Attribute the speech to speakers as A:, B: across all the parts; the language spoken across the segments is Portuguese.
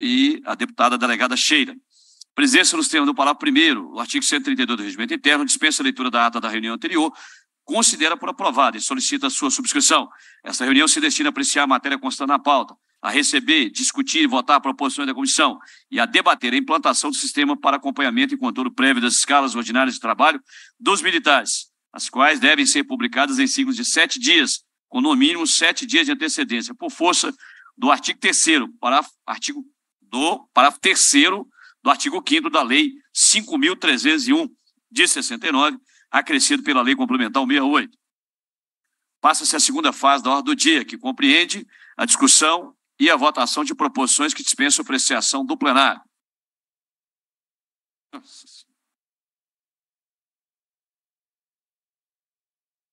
A: e a deputada delegada Cheira. Presença nos termos do Pará primeiro o artigo 132 do Regimento Interno, dispensa a leitura da ata da reunião anterior, considera por aprovada e solicita a sua subscrição. essa reunião se destina a apreciar a matéria constante na pauta, a receber, discutir e votar proposições da comissão e a debater a implantação do sistema para acompanhamento e controle prévio das escalas ordinárias de trabalho dos militares, as quais devem ser publicadas em ciclos de sete dias, com no mínimo sete dias de antecedência, por força do artigo 3 parágrafo, artigo do parágrafo 3 do artigo 5 da Lei 5.301 de 69, acrescido pela Lei Complementar 68. Passa-se a segunda fase da ordem do dia, que compreende a discussão e a votação de proposições que dispensam apreciação do plenário.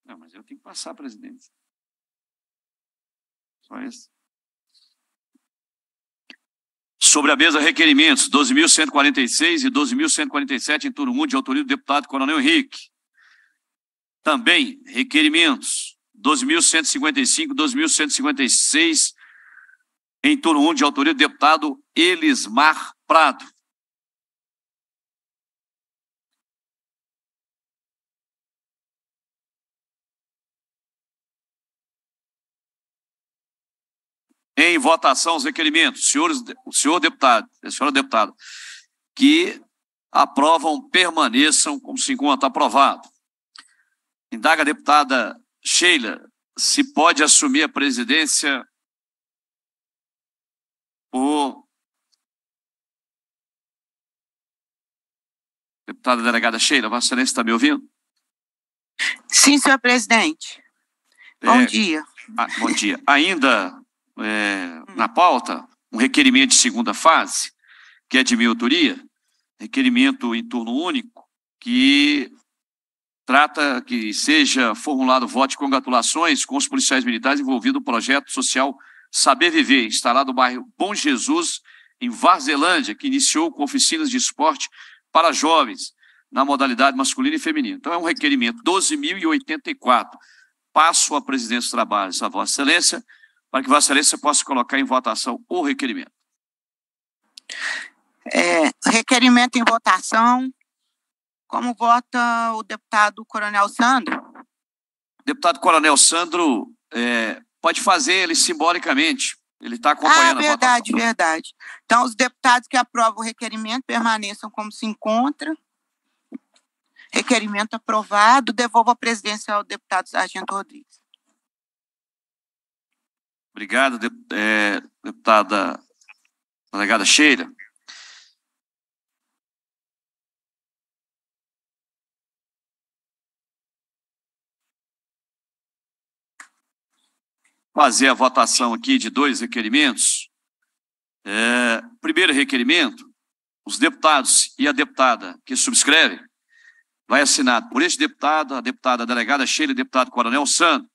A: Não, mas eu tenho que passar, presidente. Só isso. Sobre a mesa, requerimentos 12.146 e 12.147 em turno 1 de autoria do deputado Coronel Henrique. Também requerimentos 12.155 2.156 em turno 1 de autoria do deputado Elismar Prado. Em votação os requerimentos, senhores, o senhor deputado, a senhora deputada, que aprovam, permaneçam como se encontra aprovado. Indaga a deputada Sheila se pode assumir a presidência o deputada delegada Sheila, Vossa Excelência está me ouvindo?
B: Sim, senhor presidente.
A: Bom é, dia. Ah, bom dia. Ainda é, hum. na pauta um requerimento de segunda fase, que é de minha autoria, requerimento em turno único, que trata que seja formulado voto de congratulações com os policiais militares envolvidos no projeto social Saber Viver, instalado no bairro Bom Jesus, em Varzelândia, que iniciou com oficinas de esporte para jovens na modalidade masculina e feminina. Então, é um requerimento 12.084. Passo à presidência do trabalho, a Vossa Excelência, para que Vossa Excelência possa colocar em votação o requerimento.
B: É, requerimento em votação. Como vota o deputado Coronel Sandro?
A: Deputado Coronel Sandro é, pode fazer ele simbolicamente. Ele está acompanhando ah, verdade,
B: a votação. verdade. Então, os deputados que aprovam o requerimento permaneçam como se encontra. Requerimento aprovado. Devolvo a presidência ao deputado Sargento Rodrigues.
A: Obrigado, é, deputada delegada Cheira. Fazer a votação aqui de dois requerimentos. É, primeiro requerimento, os deputados e a deputada que subscreve vai assinado por este deputado, a deputada delegada Sheila e deputado Coronel Santos,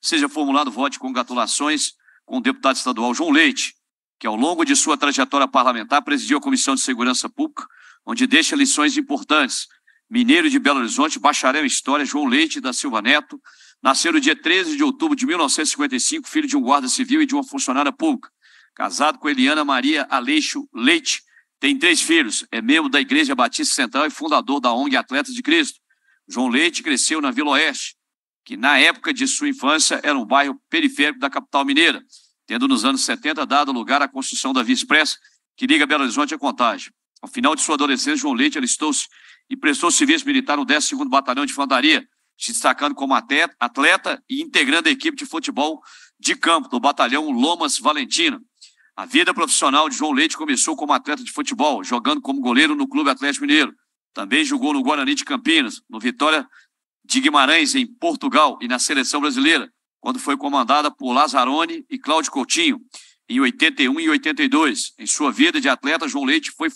A: seja formulado voto de congratulações com o deputado estadual João Leite, que ao longo de sua trajetória parlamentar presidiu a Comissão de Segurança Pública, onde deixa lições importantes. Mineiro de Belo Horizonte, bacharel em História, João Leite da Silva Neto, nasceu no dia 13 de outubro de 1955, filho de um guarda civil e de uma funcionária pública. Casado com Eliana Maria Aleixo Leite, tem três filhos, é membro da Igreja Batista Central e fundador da ONG Atletas de Cristo. João Leite cresceu na Vila Oeste, que na época de sua infância era um bairro periférico da capital mineira, tendo nos anos 70 dado lugar à construção da Via Expressa, que liga Belo Horizonte à Contagem. Ao final de sua adolescência, João Leite alistou-se e prestou serviço militar no 12º Batalhão de Infantaria, se destacando como atleta e integrando a equipe de futebol de campo do Batalhão Lomas Valentino. A vida profissional de João Leite começou como atleta de futebol, jogando como goleiro no Clube Atlético Mineiro. Também jogou no Guarani de Campinas, no Vitória de Guimarães em Portugal e na seleção brasileira, quando foi comandada por Lazzaroni e Cláudio Coutinho, em 81 e 82. Em sua vida de atleta, João Leite foi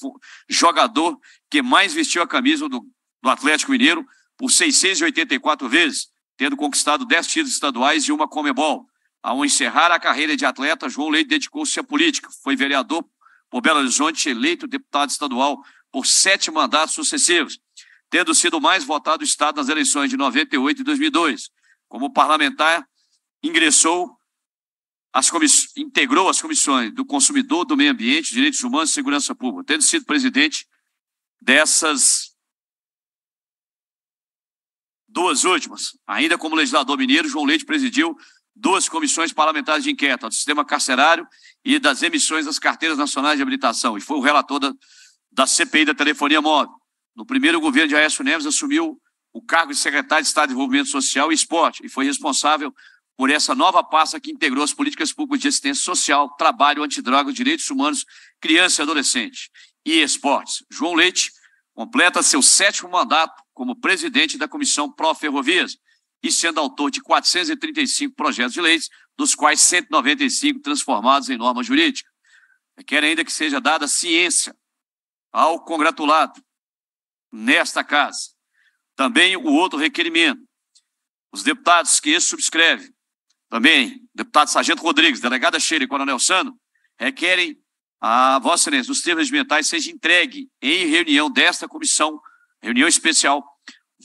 A: jogador que mais vestiu a camisa do, do Atlético Mineiro por 684 vezes, tendo conquistado 10 títulos estaduais e uma Comebol. Ao encerrar a carreira de atleta, João Leite dedicou-se à política. Foi vereador por Belo Horizonte, eleito deputado estadual por sete mandatos sucessivos tendo sido o mais votado do Estado nas eleições de 98 e 2002. Como parlamentar, ingressou as integrou as comissões do Consumidor, do Meio Ambiente, Direitos Humanos e Segurança Pública, tendo sido presidente dessas duas últimas. Ainda como legislador mineiro, João Leite presidiu duas comissões parlamentares de inquérito, do sistema carcerário e das emissões das carteiras nacionais de habilitação, e foi o relator da, da CPI da telefonia móvel. No primeiro governo de Aécio Neves, assumiu o cargo de secretário de Estado de Desenvolvimento Social e Esporte e foi responsável por essa nova pasta que integrou as políticas públicas de assistência social, trabalho, antidrogas, direitos humanos, criança e adolescente e esportes. João Leite completa seu sétimo mandato como presidente da Comissão Pró-Ferrovias e sendo autor de 435 projetos de leis, dos quais 195 transformados em norma jurídica. Quero ainda que seja dada ciência ao congratulado nesta casa. Também o outro requerimento, os deputados que esse subscreve, também deputado Sargento Rodrigues, delegada Cheira e Coronel Sano, requerem a Vossa Excelência, os termos regimentais seja entregue em reunião desta comissão, reunião especial,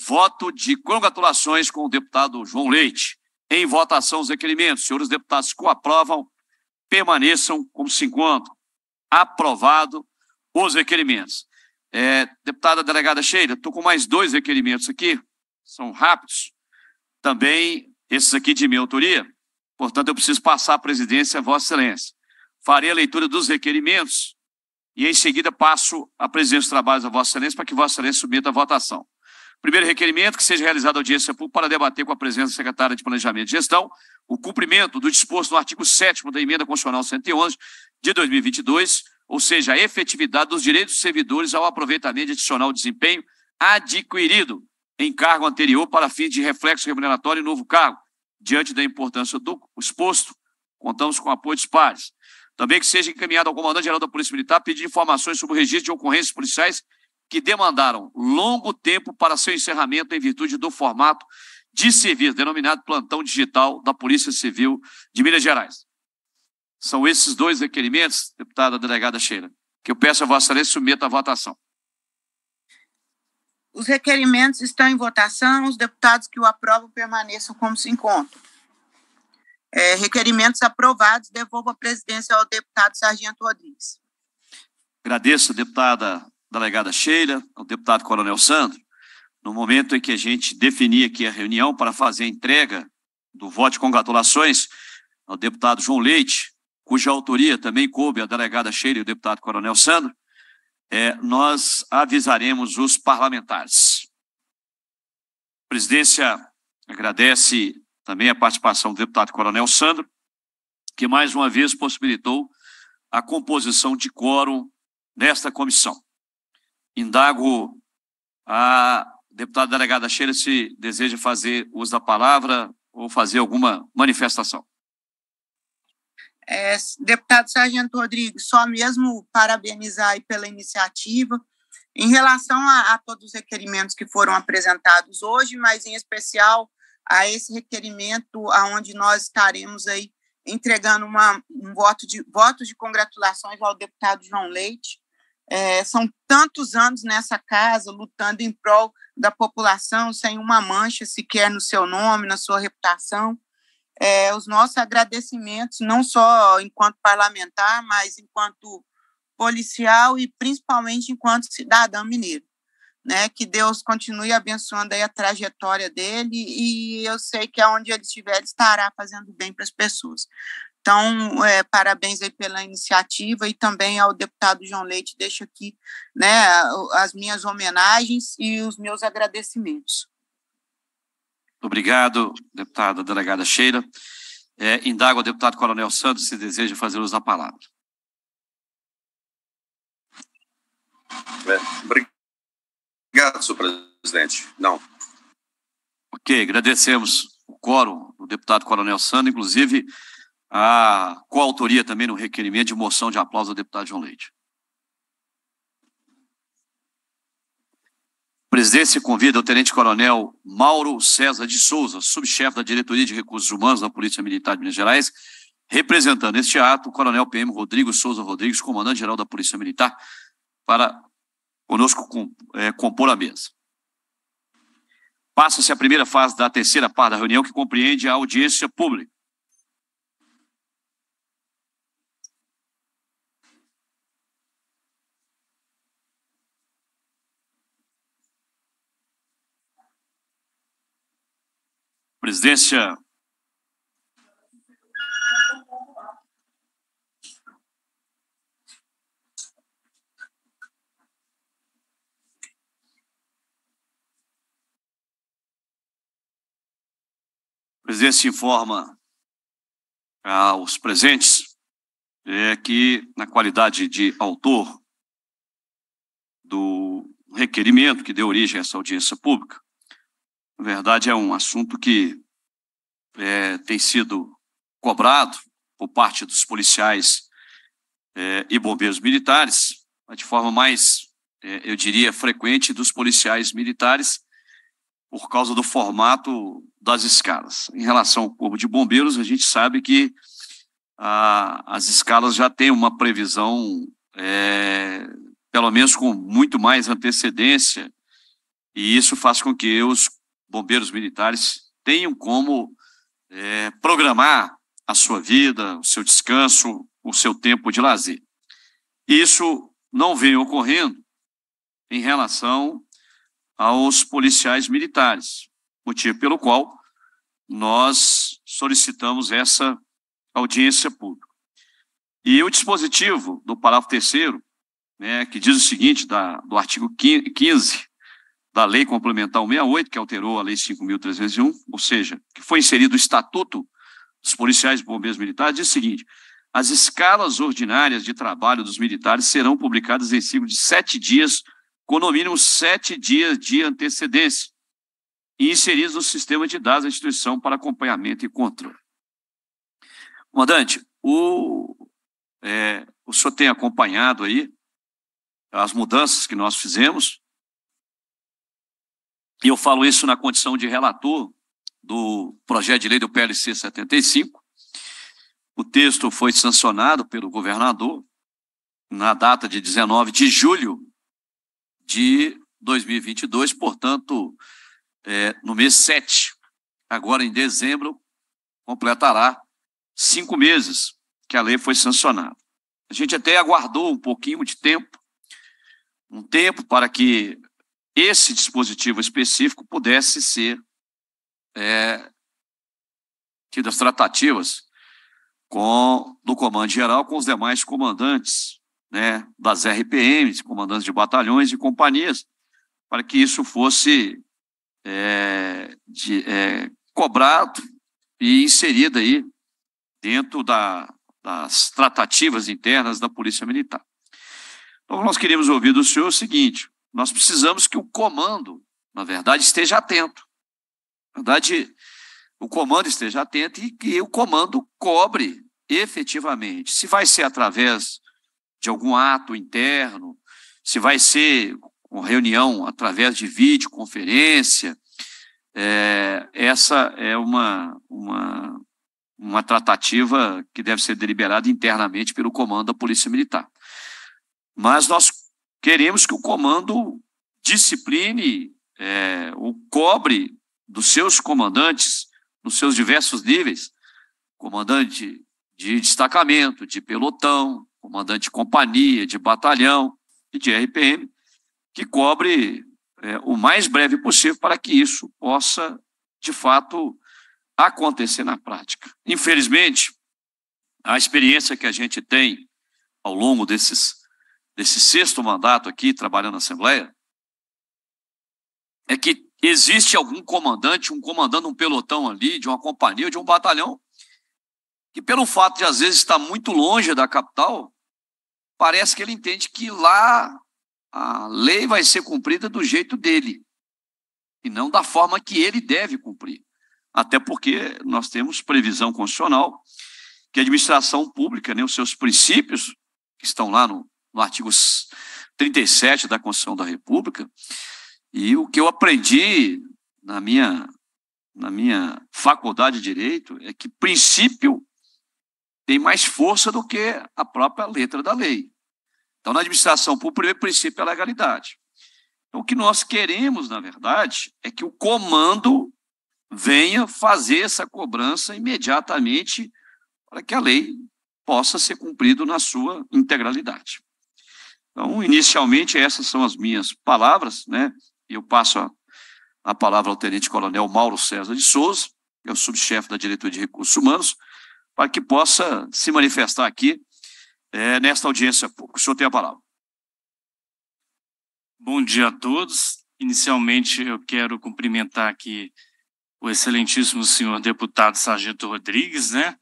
A: voto de congratulações com o deputado João Leite. Em votação os requerimentos, senhores deputados que o aprovam, permaneçam como se encontram. Aprovado os requerimentos. É, deputada delegada Sheila, estou com mais dois requerimentos aqui, são rápidos. Também esses aqui de minha autoria, portanto, eu preciso passar a presidência a Vossa Excelência. Farei a leitura dos requerimentos e, em seguida, passo a presidência dos trabalhos a Vossa Excelência para que Vossa Excelência submeta a votação. Primeiro requerimento, que seja realizada audiência pública para debater com a presença da secretária de Planejamento e Gestão o cumprimento do disposto no artigo 7 da Emenda Constitucional 111 de 2022 ou seja, a efetividade dos direitos dos servidores ao aproveitamento de adicional desempenho adquirido em cargo anterior para fins de reflexo remuneratório em novo cargo. Diante da importância do exposto, contamos com apoio dos pares. Também que seja encaminhado ao comandante-geral da Polícia Militar pedir informações sobre o registro de ocorrências policiais que demandaram longo tempo para seu encerramento em virtude do formato de serviço, denominado Plantão Digital da Polícia Civil de Minas Gerais. São esses dois requerimentos, deputada delegada Sheila, que eu peço a Vossa Excelência submeta à votação.
B: Os requerimentos estão em votação. Os deputados que o aprovam permaneçam como se encontram. É, requerimentos aprovados. Devolvo a presidência ao deputado Sargento Rodrigues.
A: Agradeço, deputada delegada Sheila, ao deputado Coronel Sandro. No momento em que a gente definir aqui a reunião para fazer a entrega do voto de congratulações ao deputado João Leite, cuja autoria também coube à delegada Sheila e o deputado Coronel Sandro, é, nós avisaremos os parlamentares. A presidência agradece também a participação do deputado Coronel Sandro, que mais uma vez possibilitou a composição de quórum nesta comissão. Indago a deputada delegada Sheila se deseja fazer uso da palavra ou fazer alguma manifestação.
B: É, deputado Sargento Rodrigues, só mesmo parabenizar pela iniciativa. Em relação a, a, todos os requerimentos que foram apresentados hoje, mas em especial a esse requerimento aonde nós estaremos aí entregando uma, um voto de, voto de congratulações ao deputado João Leite. É, são tantos anos nessa casa lutando em prol da população, sem uma mancha sequer no seu nome, na sua reputação é, os nossos agradecimentos, não só enquanto parlamentar, mas enquanto policial e principalmente enquanto cidadão mineiro. Né, que Deus continue abençoando a trajetória dele e eu sei que aonde ele estiver ele estará fazendo bem para as pessoas. Então, é, parabéns aí pela iniciativa e também ao deputado João Leite deixo aqui, né, as minhas homenagens e os meus agradecimentos.
A: Obrigado, deputada delegada Sheila. É, indago ao deputado Coronel Santos se deseja fazer uso da palavra. É, obrigado, senhor presidente. Não. Ok, agradecemos o quórum do deputado Coronel Santos, inclusive a coautoria também no requerimento de moção de aplauso ao deputado João Leite. presidência convida o tenente-coronel Mauro César de Souza, subchefe da Diretoria de Recursos Humanos da Polícia Militar de Minas Gerais, representando este ato, o coronel PM Rodrigo Souza Rodrigues, comandante-geral da Polícia Militar, para conosco com, é, compor a mesa. Passa-se a primeira fase da terceira parte da reunião, que compreende a audiência pública.
C: Presidência.
A: Presidência informa aos ah, presentes é que, na qualidade de autor do requerimento que deu origem a essa audiência pública, na verdade, é um assunto que é, tem sido cobrado por parte dos policiais é, e bombeiros militares, mas de forma mais, é, eu diria, frequente dos policiais militares, por causa do formato das escalas. Em relação ao Corpo de Bombeiros, a gente sabe que a, as escalas já têm uma previsão, é, pelo menos com muito mais antecedência, e isso faz com que os bombeiros militares tenham como é, programar a sua vida, o seu descanso, o seu tempo de lazer. Isso não vem ocorrendo em relação aos policiais militares, motivo pelo qual nós solicitamos essa audiência pública. E o dispositivo do parágrafo terceiro, né, que diz o seguinte, da, do artigo 15 da Lei Complementar 68, que alterou a Lei 5.301, ou seja, que foi inserido o Estatuto dos Policiais e Bombeiros Militares, diz o seguinte: as escalas ordinárias de trabalho dos militares serão publicadas em ciclo de sete dias, com no mínimo sete dias de antecedência, e inseridos no sistema de dados da instituição para acompanhamento e controle. Comandante, o, é, o senhor tem acompanhado aí as mudanças que nós fizemos, e eu falo isso na condição de relator do projeto de lei do PLC 75. O texto foi sancionado pelo governador na data de 19 de julho de 2022, portanto, é, no mês 7. Agora, em dezembro, completará cinco meses que a lei foi sancionada. A gente até aguardou um pouquinho de tempo, um tempo para que esse dispositivo específico pudesse ser é, tido as tratativas com do comando geral com os demais comandantes né, das RPMs, comandantes de batalhões e companhias, para que isso fosse é, de, é, cobrado e inserido aí dentro da, das tratativas internas da Polícia Militar. Então, nós queríamos ouvir do senhor o seguinte: nós precisamos que o comando, na verdade, esteja atento. Na verdade, o comando esteja atento e que o comando cobre efetivamente. Se vai ser através de algum ato interno, se vai ser uma reunião através de videoconferência, é, essa é uma, uma, uma tratativa que deve ser deliberada internamente pelo comando da Polícia Militar. Mas nós Queremos que o comando discipline é, o cobre dos seus comandantes nos seus diversos níveis, comandante de destacamento, de pelotão, comandante de companhia, de batalhão e de RPM, que cobre é, o mais breve possível para que isso possa, de fato, acontecer na prática. Infelizmente, a experiência que a gente tem ao longo desses desse sexto mandato aqui, trabalhando na Assembleia, é que existe algum comandante, um comandando um pelotão ali, de uma companhia, de um batalhão, que pelo fato de às vezes estar muito longe da capital, parece que ele entende que lá a lei vai ser cumprida do jeito dele e não da forma que ele deve cumprir. Até porque nós temos previsão constitucional que a administração pública, né, os seus princípios que estão lá no no artigo 37 da Constituição da República, e o que eu aprendi na minha, na minha faculdade de Direito é que princípio tem mais força do que a própria letra da lei. Então, na administração pública, o primeiro princípio é a legalidade. Então, o que nós queremos, na verdade, é que o comando venha fazer essa cobrança imediatamente para que a lei possa ser cumprida na sua integralidade. Então, inicialmente, essas são as minhas palavras, né? Eu passo a, a palavra ao Tenente Coronel Mauro César de Souza, que é o subchefe da Diretoria de Recursos Humanos, para que possa se manifestar aqui é, nesta audiência pública. O senhor tem a palavra.
C: Bom dia a todos. Inicialmente, eu quero cumprimentar aqui o excelentíssimo senhor deputado Sargento Rodrigues, né?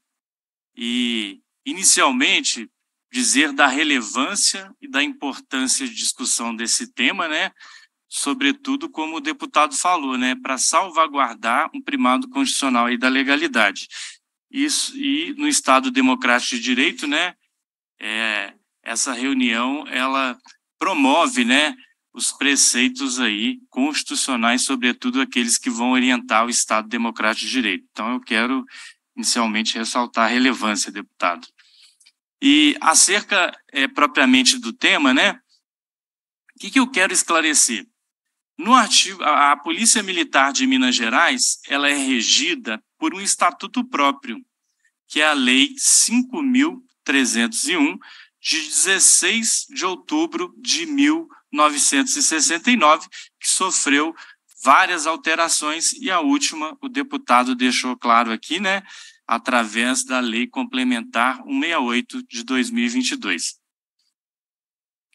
C: E, inicialmente, dizer da relevância e da importância de discussão desse tema, né? Sobretudo, como o deputado falou, né? Para salvaguardar um primado constitucional e da legalidade. Isso, e no Estado Democrático de Direito, né? É, essa reunião ela promove, né? os preceitos aí constitucionais, sobretudo aqueles que vão orientar o Estado Democrático de Direito. Então, eu quero inicialmente ressaltar a relevância, deputado. E acerca é, propriamente do tema, né? O que, que eu quero esclarecer? No artigo, a, a Polícia Militar de Minas Gerais, ela é regida por um estatuto próprio, que é a Lei 5.301, de 16 de outubro de 1969, que sofreu várias alterações e a última, o deputado deixou claro aqui, né, através da Lei Complementar 168 de 2022.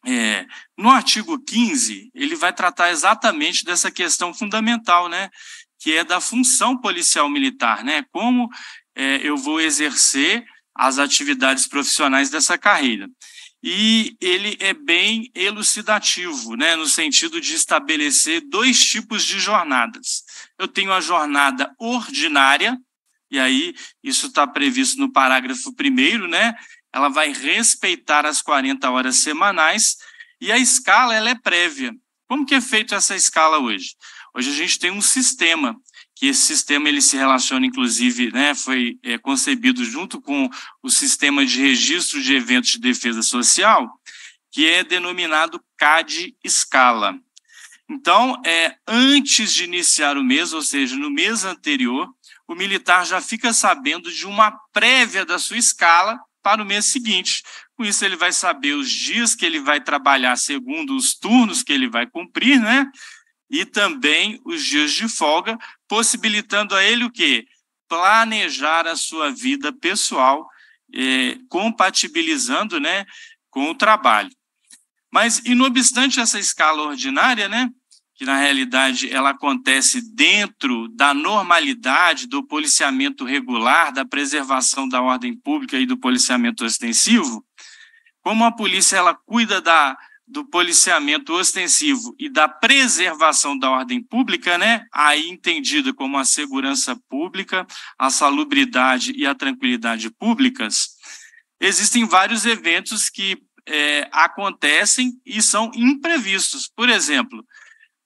C: É, no artigo 15, ele vai tratar exatamente dessa questão fundamental, né, que é da função policial militar, né, como é, eu vou exercer as atividades profissionais dessa carreira. E ele é bem elucidativo, né, no sentido de estabelecer dois tipos de jornadas. Eu tenho a jornada ordinária, e aí isso está previsto no parágrafo primeiro, né? Ela vai respeitar as 40 horas semanais e a escala ela é prévia. Como que é feito essa escala hoje? Hoje a gente tem um sistema que esse sistema ele se relaciona, inclusive, né, foi é, concebido junto com o sistema de registro de eventos de defesa social, que é denominado CAD escala. Então, é, antes de iniciar o mês, ou seja, no mês anterior, o militar já fica sabendo de uma prévia da sua escala para o mês seguinte. Com isso, ele vai saber os dias que ele vai trabalhar segundo os turnos que ele vai cumprir, né? E também os dias de folga, possibilitando a ele o quê? Planejar a sua vida pessoal, eh, compatibilizando né, com o trabalho. Mas, e não obstante essa escala ordinária, né? que na realidade ela acontece dentro da normalidade do policiamento regular, da preservação da ordem pública e do policiamento ostensivo, como a polícia ela cuida da, do policiamento ostensivo e da preservação da ordem pública, né? Aí entendida como a segurança pública, a salubridade e a tranquilidade públicas, existem vários eventos que é, acontecem e são imprevistos. Por exemplo,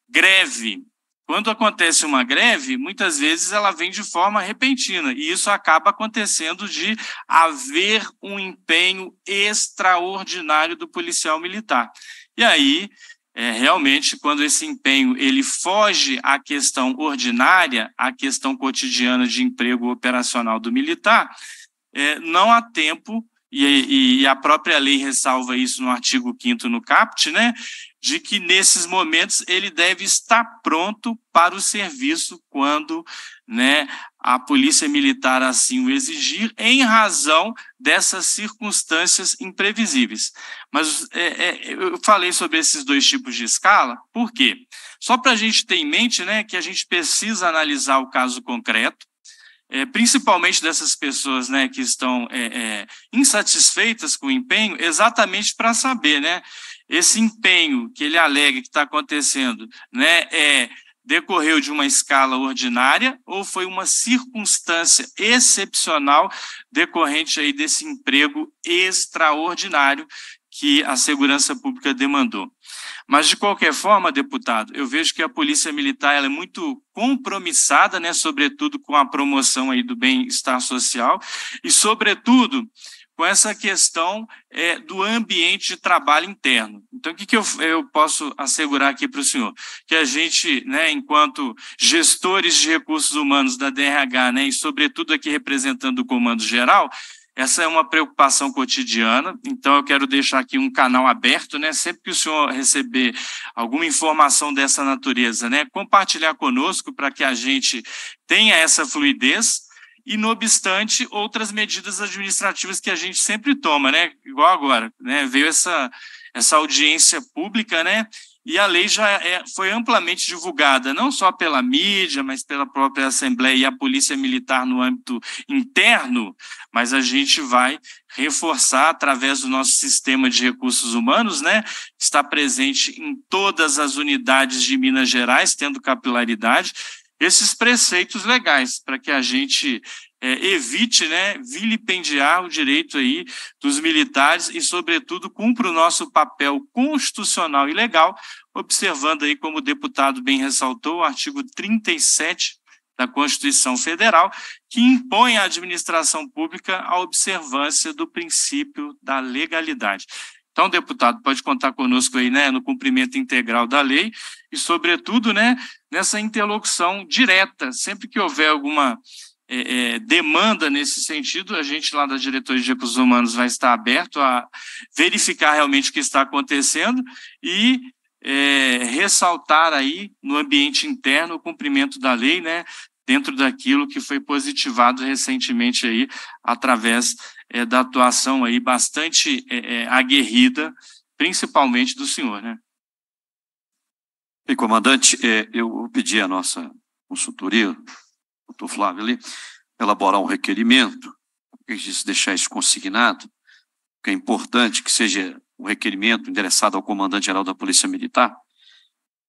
C: Greve. Quando acontece uma greve, muitas vezes ela vem de forma repentina, e isso acaba acontecendo de haver um empenho extraordinário do policial militar. E aí, é, realmente, quando esse empenho ele foge à questão ordinária, à questão cotidiana de emprego operacional do militar, é, não há tempo e, e a própria lei ressalva isso no artigo 5 no CAPT, né? de que nesses momentos ele deve estar pronto para o serviço quando né, a polícia militar assim o exigir, em razão dessas circunstâncias imprevisíveis. Mas é, é, eu falei sobre esses dois tipos de escala, por quê? Só para a gente ter em mente né, que a gente precisa analisar o caso concreto, é, principalmente dessas pessoas né, que estão é, é, insatisfeitas com o empenho, exatamente para saber, né? Esse empenho que ele alega que está acontecendo, né, é decorreu de uma escala ordinária ou foi uma circunstância excepcional decorrente aí desse emprego extraordinário que a segurança pública demandou. Mas, de qualquer forma, deputado, eu vejo que a Polícia Militar ela é muito compromissada, né, sobretudo com a promoção aí do bem-estar social e, sobretudo, com essa questão é, do ambiente de trabalho interno. Então, o que, que eu, eu posso assegurar aqui para o senhor? Que a gente, né, enquanto gestores de recursos humanos da DRH, né, e sobretudo aqui representando o Comando Geral, essa é uma preocupação cotidiana, então eu quero deixar aqui um canal aberto, né? Sempre que o senhor receber alguma informação dessa natureza, né? Compartilhar conosco para que a gente tenha essa fluidez e, no obstante, outras medidas administrativas que a gente sempre toma, né? Igual agora, né? Veio essa, essa audiência pública, né? E a lei já é, foi amplamente divulgada, não só pela mídia, mas pela própria Assembleia e a Polícia Militar no âmbito interno, mas a gente vai reforçar através do nosso sistema de recursos humanos, né? Está presente em todas as unidades de Minas Gerais, tendo capilaridade, esses preceitos legais, para que a gente é, evite né, vilipendiar o direito aí dos militares e, sobretudo, cumpra o nosso papel constitucional e legal, observando aí, como o deputado bem ressaltou, o artigo 37 da Constituição Federal, que impõe à administração pública a observância do princípio da legalidade. Então, deputado, pode contar conosco aí, né, no cumprimento integral da lei e, sobretudo, né, nessa interlocução direta. Sempre que houver alguma é, é, demanda nesse sentido, a gente lá da diretoria de recursos humanos vai estar aberto a verificar realmente o que está acontecendo e é, ressaltar aí no ambiente interno o cumprimento da lei, né, dentro daquilo que foi positivado recentemente aí através é, da atuação aí bastante é, é aguerrida, principalmente do senhor, né? E comandante, é, eu pedi a nossa
A: consultoria doutor Flávio ali, elaborar um requerimento, que diz deixar isso consignado, que é importante que seja um requerimento endereçado ao comandante-geral da Polícia Militar,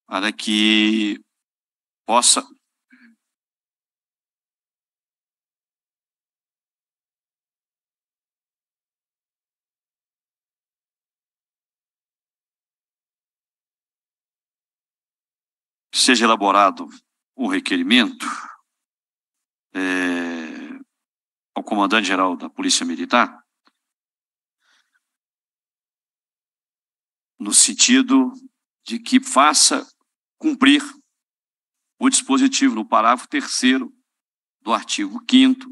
A: para que possa seja elaborado o requerimento é, ao comandante-geral da Polícia Militar, no sentido de que faça cumprir o dispositivo no parágrafo 3 do artigo 5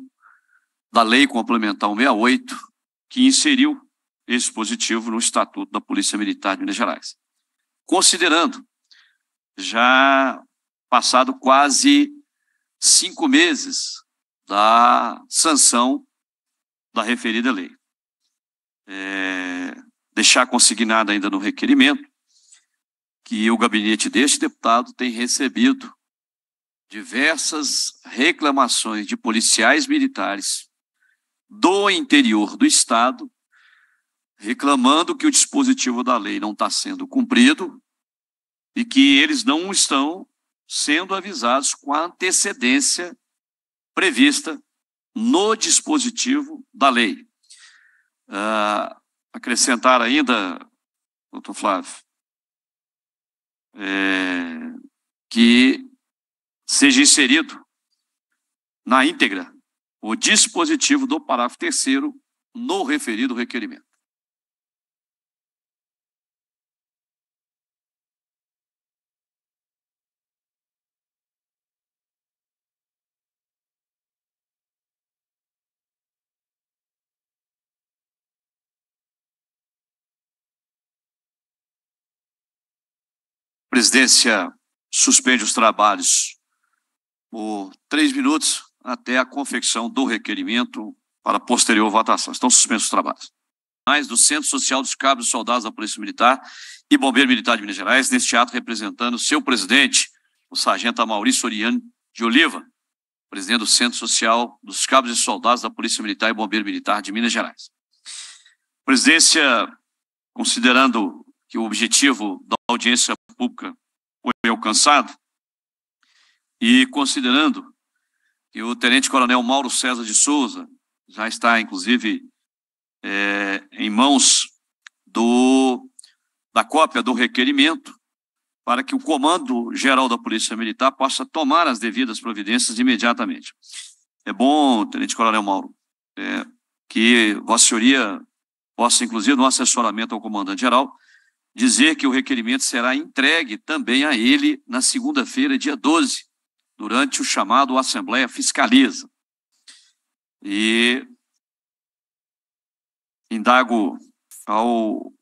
A: da Lei Complementar 168, que inseriu esse dispositivo no Estatuto da Polícia Militar de Minas Gerais. Considerando já passado quase cinco meses da sanção da referida lei. É, deixar consignado ainda no requerimento que o gabinete deste deputado tem recebido diversas reclamações de policiais militares do interior do Estado, reclamando que o dispositivo da lei não está sendo cumprido e que eles não estão sendo avisados com a antecedência prevista no dispositivo da lei. Uh, acrescentar ainda, doutor Flávio, é, que seja inserido na íntegra o dispositivo do parágrafo terceiro no referido requerimento. presidência suspende os trabalhos por três minutos até a confecção do requerimento para posterior votação. Estão suspensos os trabalhos. Mais do Centro Social dos Cabos e Soldados da Polícia Militar e Bombeiro Militar de Minas Gerais, neste ato representando seu presidente, o sargento Maurício Oriano de Oliva, presidente do Centro Social dos Cabos e Soldados da Polícia Militar e Bombeiro Militar de Minas Gerais. Presidência, considerando que o objetivo da audiência República foi alcançado, e considerando que o tenente-coronel Mauro César de Souza já está, inclusive, é, em mãos do, da cópia do requerimento, para que o Comando Geral da Polícia Militar possa tomar as devidas providências imediatamente. É bom, Tenente Coronel Mauro, é, que Vossa Senhoria possa, inclusive, no assessoramento ao Comandante-Geral, dizer que o requerimento será entregue também a ele na segunda-feira, dia 12, durante o chamado Assembleia Fiscaliza. E indago ao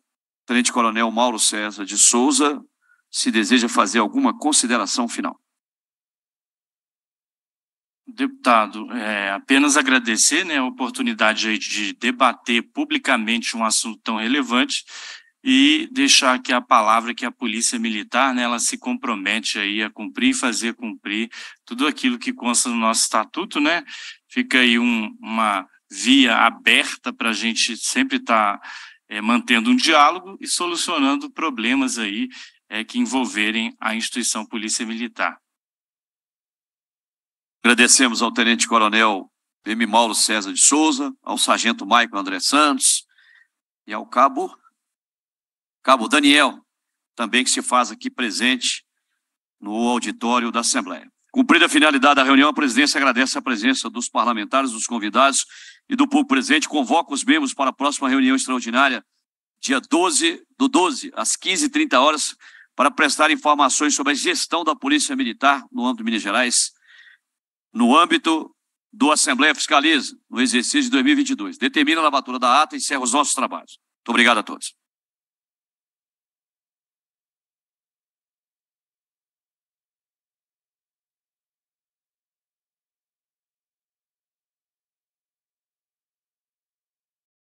A: Tenente Coronel Mauro César
C: de Souza se deseja fazer alguma consideração final. Deputado, é, apenas agradecer né, a oportunidade de debater publicamente um assunto tão relevante e deixar que a palavra que a polícia militar, né, ela se compromete aí a cumprir e fazer cumprir tudo aquilo que consta no nosso estatuto, né? Fica aí um, uma via aberta para a gente sempre estar tá, é, mantendo um diálogo e solucionando problemas aí é, que envolverem a instituição polícia militar.
A: Agradecemos ao Tenente Coronel M. Mauro César de Souza, ao Sargento Maico André Santos e ao Cabo Cabo Daniel, também que se faz aqui presente no auditório da Assembleia. Cumprida a finalidade da reunião, a presidência agradece a presença dos parlamentares, dos convidados e do público presente. Convoca os membros para a próxima reunião extraordinária, dia 12 do 12, às 15h30 horas, para prestar informações sobre a gestão da Polícia Militar no âmbito de Minas Gerais, no âmbito do Assembleia Fiscaliza, no exercício de 2022. Determina a lavatura da ata e encerra os nossos trabalhos. Muito obrigado a todos.